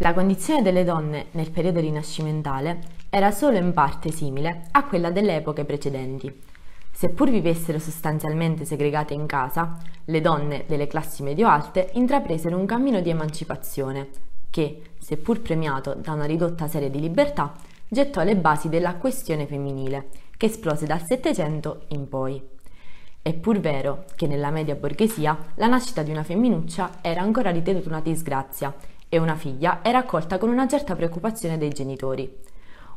La condizione delle donne nel periodo rinascimentale era solo in parte simile a quella delle epoche precedenti. Seppur vivessero sostanzialmente segregate in casa, le donne delle classi medio-alte intrapresero un cammino di emancipazione che, seppur premiato da una ridotta serie di libertà, gettò le basi della questione femminile, che esplose dal Settecento in poi. È pur vero che nella media borghesia la nascita di una femminuccia era ancora ritenuta una disgrazia e una figlia era accolta con una certa preoccupazione dai genitori.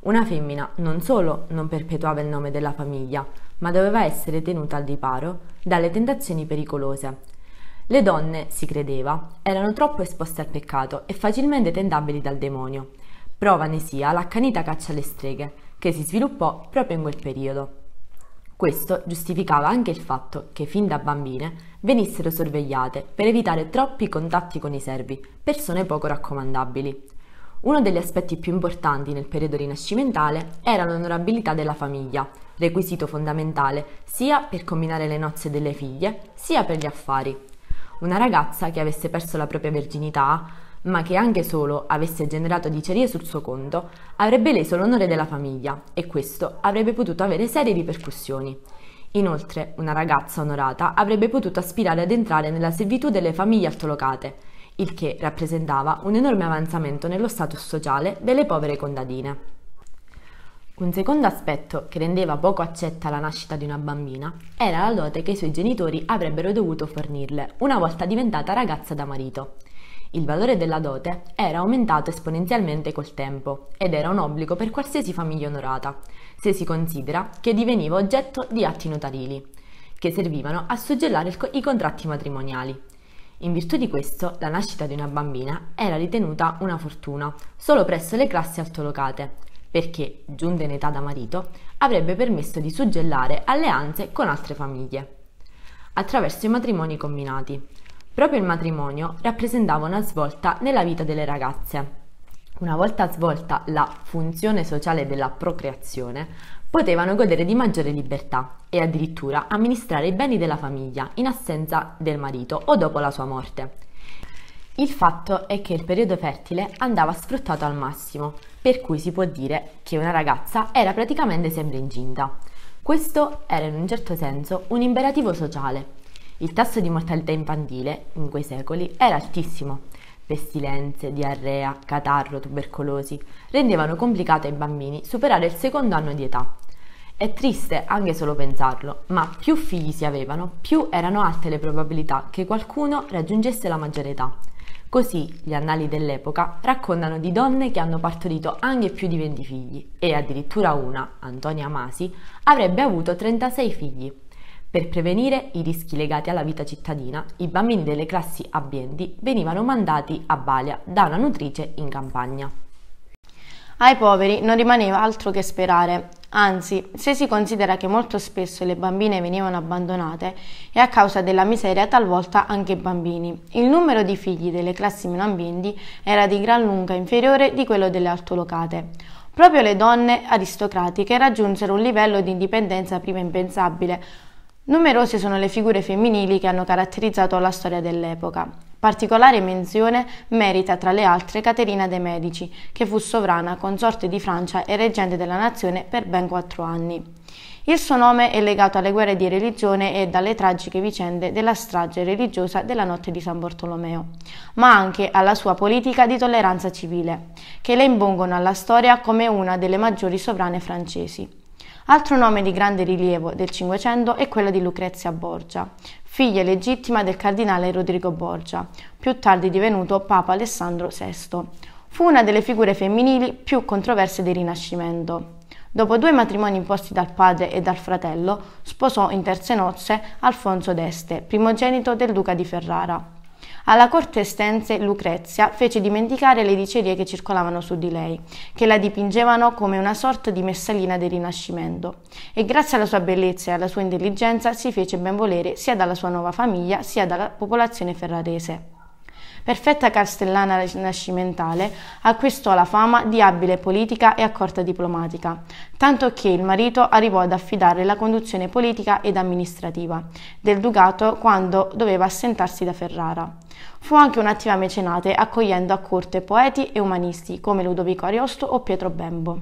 Una femmina non solo non perpetuava il nome della famiglia, ma doveva essere tenuta al riparo dalle tentazioni pericolose. Le donne, si credeva, erano troppo esposte al peccato e facilmente tentabili dal demonio prova ne sia l'accanita caccia alle streghe, che si sviluppò proprio in quel periodo. Questo giustificava anche il fatto che fin da bambine venissero sorvegliate per evitare troppi contatti con i servi, persone poco raccomandabili. Uno degli aspetti più importanti nel periodo rinascimentale era l'onorabilità della famiglia, requisito fondamentale sia per combinare le nozze delle figlie, sia per gli affari. Una ragazza che avesse perso la propria verginità ma che anche solo avesse generato dicerie sul suo conto, avrebbe leso l'onore della famiglia e questo avrebbe potuto avere serie ripercussioni. Inoltre, una ragazza onorata avrebbe potuto aspirare ad entrare nella servitù delle famiglie altolocate, il che rappresentava un enorme avanzamento nello status sociale delle povere contadine. Un secondo aspetto che rendeva poco accetta la nascita di una bambina era la dote che i suoi genitori avrebbero dovuto fornirle una volta diventata ragazza da marito. Il valore della dote era aumentato esponenzialmente col tempo ed era un obbligo per qualsiasi famiglia onorata, se si considera che diveniva oggetto di atti notarili, che servivano a suggellare i contratti matrimoniali. In virtù di questo, la nascita di una bambina era ritenuta una fortuna solo presso le classi altolocate, perché, giunta in età da marito, avrebbe permesso di suggellare alleanze con altre famiglie. Attraverso i matrimoni combinati, Proprio il matrimonio rappresentava una svolta nella vita delle ragazze. Una volta svolta la funzione sociale della procreazione, potevano godere di maggiore libertà e addirittura amministrare i beni della famiglia in assenza del marito o dopo la sua morte. Il fatto è che il periodo fertile andava sfruttato al massimo, per cui si può dire che una ragazza era praticamente sempre incinta. Questo era in un certo senso un imperativo sociale, il tasso di mortalità infantile in quei secoli era altissimo. Pestilenze, diarrea, catarro, tubercolosi rendevano complicato ai bambini superare il secondo anno di età. È triste anche solo pensarlo, ma più figli si avevano, più erano alte le probabilità che qualcuno raggiungesse la maggiore età. Così gli annali dell'epoca raccontano di donne che hanno partorito anche più di 20 figli e addirittura una, Antonia Masi, avrebbe avuto 36 figli. Per prevenire i rischi legati alla vita cittadina, i bambini delle classi abbienti venivano mandati a Balia da una nutrice in campagna. Ai poveri non rimaneva altro che sperare. Anzi, se si considera che molto spesso le bambine venivano abbandonate e a causa della miseria talvolta anche i bambini, il numero di figli delle classi meno ambienti era di gran lunga inferiore di quello delle altolocate. Proprio le donne aristocratiche raggiunsero un livello di indipendenza prima impensabile, Numerose sono le figure femminili che hanno caratterizzato la storia dell'epoca. Particolare menzione merita tra le altre Caterina de' Medici, che fu sovrana, consorte di Francia e reggente della nazione per ben quattro anni. Il suo nome è legato alle guerre di religione e dalle tragiche vicende della strage religiosa della notte di San Bartolomeo, ma anche alla sua politica di tolleranza civile, che la impongono alla storia come una delle maggiori sovrane francesi. Altro nome di grande rilievo del Cinquecento è quello di Lucrezia Borgia, figlia legittima del cardinale Rodrigo Borgia, più tardi divenuto Papa Alessandro VI. Fu una delle figure femminili più controverse del Rinascimento. Dopo due matrimoni imposti dal padre e dal fratello, sposò in terze nozze Alfonso d'Este, primogenito del duca di Ferrara. Alla corte estense Lucrezia fece dimenticare le dicerie che circolavano su di lei, che la dipingevano come una sorta di messalina del Rinascimento, e grazie alla sua bellezza e alla sua intelligenza si fece ben volere sia dalla sua nuova famiglia sia dalla popolazione ferrarese. Perfetta castellana rinascimentale, acquistò la fama di abile politica e accorta diplomatica, tanto che il marito arrivò ad affidare la conduzione politica ed amministrativa del ducato quando doveva assentarsi da Ferrara. Fu anche un'attiva mecenate accogliendo a corte poeti e umanisti come Ludovico Ariosto o Pietro Bembo.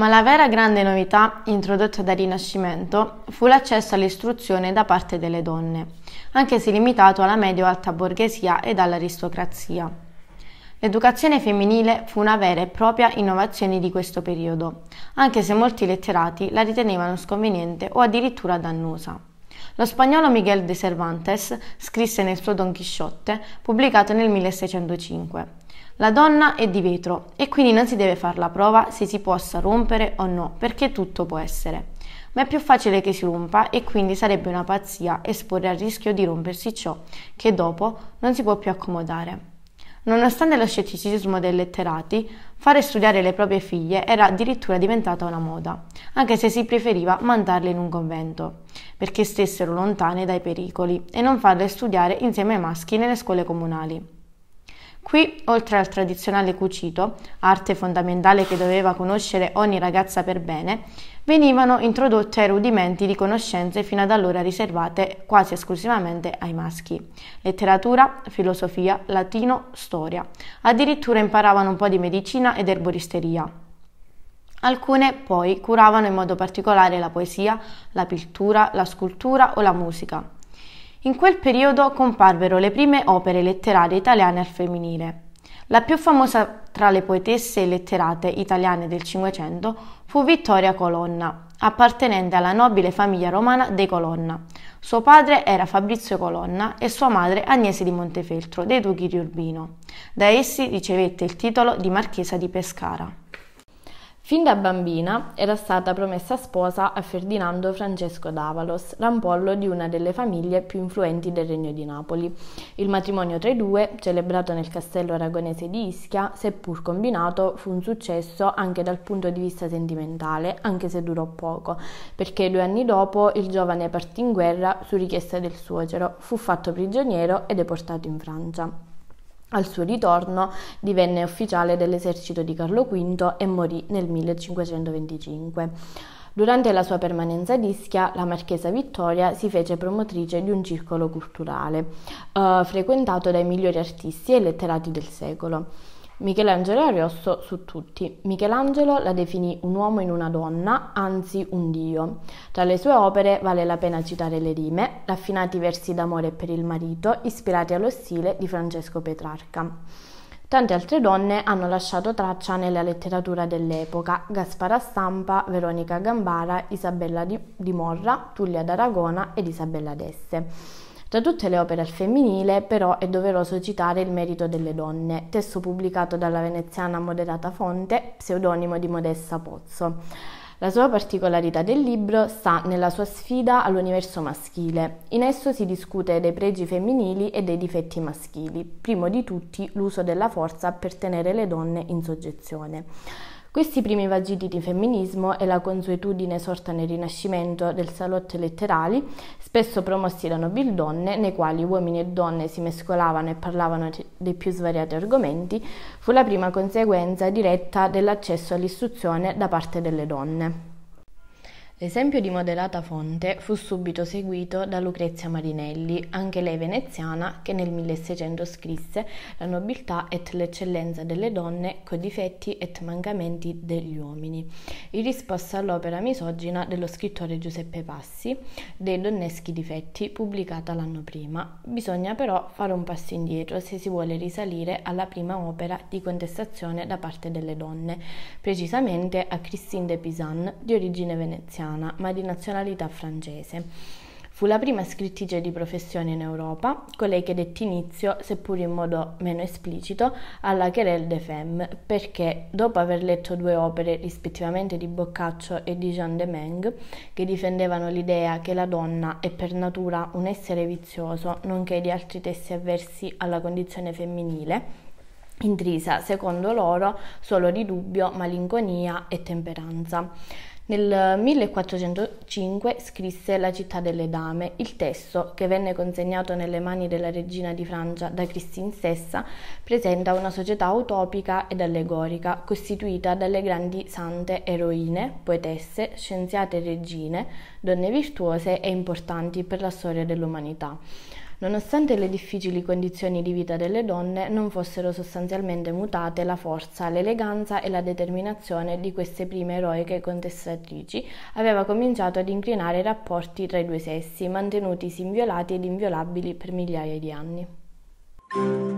Ma la vera grande novità introdotta dal Rinascimento fu l'accesso all'istruzione da parte delle donne, anche se limitato alla medio-alta borghesia ed all'aristocrazia. L'educazione femminile fu una vera e propria innovazione di questo periodo, anche se molti letterati la ritenevano sconveniente o addirittura dannosa. Lo spagnolo Miguel de Cervantes scrisse nel suo Don Chisciotte, pubblicato nel 1605. La donna è di vetro e quindi non si deve far la prova se si possa rompere o no, perché tutto può essere. Ma è più facile che si rompa e quindi sarebbe una pazzia esporre al rischio di rompersi ciò che dopo non si può più accomodare. Nonostante lo scetticismo dei letterati, fare studiare le proprie figlie era addirittura diventata una moda, anche se si preferiva mandarle in un convento perché stessero lontane dai pericoli e non farle studiare insieme ai maschi nelle scuole comunali. Qui, oltre al tradizionale cucito, arte fondamentale che doveva conoscere ogni ragazza per bene, venivano introdotte ai rudimenti di conoscenze fino ad allora riservate quasi esclusivamente ai maschi. Letteratura, filosofia, latino, storia. Addirittura imparavano un po' di medicina ed erboristeria. Alcune poi curavano in modo particolare la poesia, la pittura, la scultura o la musica. In quel periodo comparvero le prime opere letterarie italiane al femminile. La più famosa tra le poetesse letterate italiane del Cinquecento fu Vittoria Colonna, appartenente alla nobile famiglia romana dei Colonna. Suo padre era Fabrizio Colonna e sua madre Agnese di Montefeltro, dei Duchi di Urbino. Da essi ricevette il titolo di Marchesa di Pescara. Fin da bambina era stata promessa sposa a Ferdinando Francesco d'Avalos, rampollo di una delle famiglie più influenti del Regno di Napoli. Il matrimonio tra i due, celebrato nel castello aragonese di Ischia, seppur combinato, fu un successo anche dal punto di vista sentimentale, anche se durò poco, perché due anni dopo il giovane partì in guerra su richiesta del suocero, fu fatto prigioniero e deportato in Francia. Al suo ritorno divenne ufficiale dell'esercito di Carlo V e morì nel 1525. Durante la sua permanenza ad Ischia, la marchesa Vittoria si fece promotrice di un circolo culturale, eh, frequentato dai migliori artisti e letterati del secolo. Michelangelo Ariosto su tutti. Michelangelo la definì un uomo in una donna, anzi un dio. Tra le sue opere vale la pena citare le rime, raffinati versi d'amore per il marito, ispirati allo stile di Francesco Petrarca. Tante altre donne hanno lasciato traccia nella letteratura dell'epoca, Gaspara Stampa, Veronica Gambara, Isabella di Morra, Tullia d'Aragona ed Isabella d'Esse. Tra tutte le opere al femminile, però, è doveroso citare Il merito delle donne, testo pubblicato dalla veneziana Moderata Fonte, pseudonimo di Modessa Pozzo. La sua particolarità del libro sta nella sua sfida all'universo maschile. In esso si discute dei pregi femminili e dei difetti maschili, primo di tutti l'uso della forza per tenere le donne in soggezione. Questi primi vagiti di femminismo e la consuetudine sorta nel Rinascimento del salotto letterali, spesso promossi da nobildonne, nei quali uomini e donne si mescolavano e parlavano dei più svariati argomenti, fu la prima conseguenza diretta dell'accesso all'istruzione da parte delle donne. L'esempio di modelata fonte fu subito seguito da Lucrezia Marinelli, anche lei veneziana, che nel 1600 scrisse La nobiltà et l'eccellenza delle donne, coi difetti et mancamenti degli uomini, in risposta all'opera misogina dello scrittore Giuseppe Passi, dei donneschi difetti, pubblicata l'anno prima. Bisogna però fare un passo indietro se si vuole risalire alla prima opera di contestazione da parte delle donne, precisamente a Christine de Pisan, di origine veneziana italiana, ma di nazionalità francese. Fu la prima scrittrice di professione in Europa, colei che dette inizio, seppur in modo meno esplicito, alla Querelle de Femme, perché dopo aver letto due opere rispettivamente di Boccaccio e di Jean de Meng, che difendevano l'idea che la donna è per natura un essere vizioso, nonché di altri testi avversi alla condizione femminile, intrisa, secondo loro, solo di dubbio, malinconia e temperanza. Nel 1405 scrisse La città delle dame, il testo, che venne consegnato nelle mani della regina di Francia da Christine stessa, presenta una società utopica ed allegorica, costituita dalle grandi sante eroine, poetesse, scienziate e regine, donne virtuose e importanti per la storia dell'umanità nonostante le difficili condizioni di vita delle donne non fossero sostanzialmente mutate la forza, l'eleganza e la determinazione di queste prime eroiche contestatrici aveva cominciato ad inclinare i rapporti tra i due sessi, mantenuti simviolati ed inviolabili per migliaia di anni.